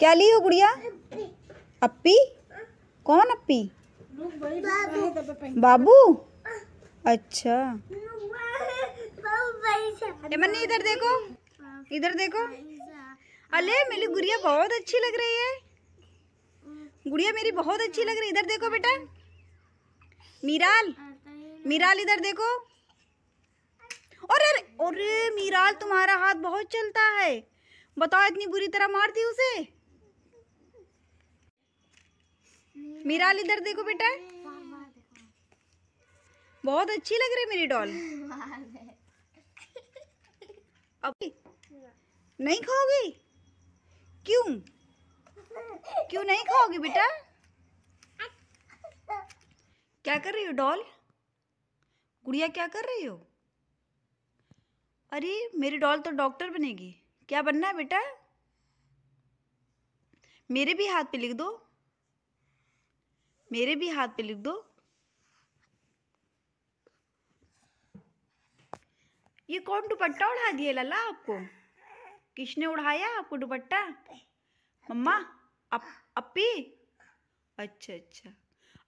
क्या ली हो गुड़िया अप्पी कौन अप्पी बाबू अच्छा मन इधर देखो इधर देखो अले मेरी गुड़िया बहुत अच्छी लग रही है गुड़िया मेरी बहुत अच्छी लग रही है इधर देखो बेटा मीराल मीराल इधर देखो और अरे अरे मीराल तुम्हारा हाथ बहुत चलता है बताओ इतनी बुरी तरह मारती उसे मीराल इधर देखो बेटा बहुत अच्छी लग रही मेरी डॉल अभी नहीं खाओगी क्यों क्यों नहीं खाओगी बेटा क्या कर रही हो डॉल गुड़िया क्या कर रही हो अरे मेरी डॉल तो डॉक्टर बनेगी क्या बनना है बेटा मेरे भी हाथ पे लिख दो मेरे भी हाथ पे लिख दो ये कौन दुपट्टा उड़ा दिया लाला आपको किसने उड़ाया आपको दुपट्टा मम्मा अप, अपी अच्छा अच्छा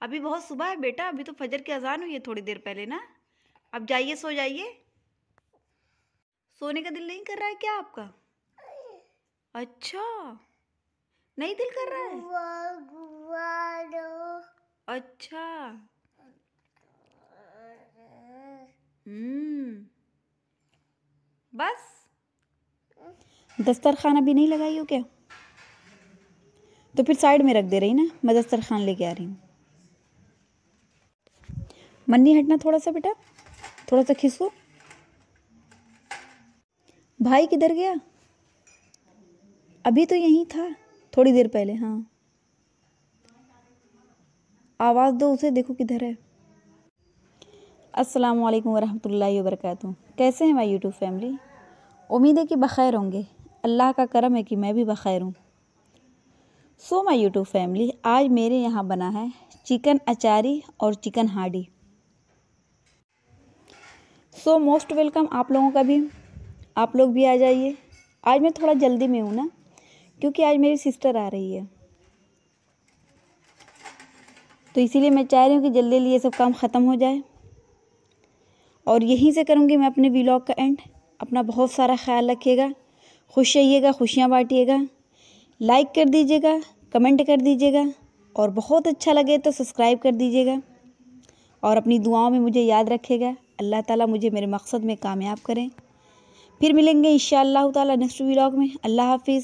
अभी बहुत सुबह है बेटा अभी तो फजर की अजान हुई है थोड़ी देर पहले ना अब जाइए सो जाइए सोने का दिल नहीं कर रहा है क्या आपका अच्छा नहीं दिल कर रहा है गुआ, गुआ अच्छा हम्म। बस दस्तरखान अभी नहीं लगाई हो क्या तो फिर साइड में रख दे रही ना मैं दस्तरखान लेके आ रही हूँ मन्नी हटना थोड़ा सा बेटा थोड़ा सा खिसको भाई किधर गया अभी तो यहीं था थोड़ी देर पहले हाँ आवाज़ दो उसे देखो किधर है अस्सलाम वालेकुम वरहमतुल्लाहि वबरकत कैसे हैं माई यूट्यूब फैमिली उम्मीद है कि बखैर होंगे अल्लाह का करम है कि मैं भी बखैर हूँ सो माई यूट्यूब फैमिली आज मेरे यहाँ बना है चिकन अचारी और chicken handi so most welcome आप लोगों का भी आप लोग भी आ जाइए आज मैं थोड़ा जल्दी में हूँ ना क्योंकि आज मेरी सिस्टर आ रही है तो इसीलिए मैं चाह रही हूँ कि जल्दी जल्दी ये सब काम ख़त्म हो जाए और यहीं से करूँगी मैं अपने व्लॉग का एंड अपना बहुत सारा ख्याल रखिएगा खुश रहिएगा खुशियाँ बांटिएगा लाइक कर दीजिएगा कमेंट कर दीजिएगा और बहुत अच्छा लगे तो सब्सक्राइब कर दीजिएगा और अपनी दुआओं में मुझे याद रखेगा अल्लाह ताला मुझे मेरे मकसद में कामयाब करें फिर मिलेंगे इन ताला नेक्स्ट व्लॉग में अल्लाह हाफिज़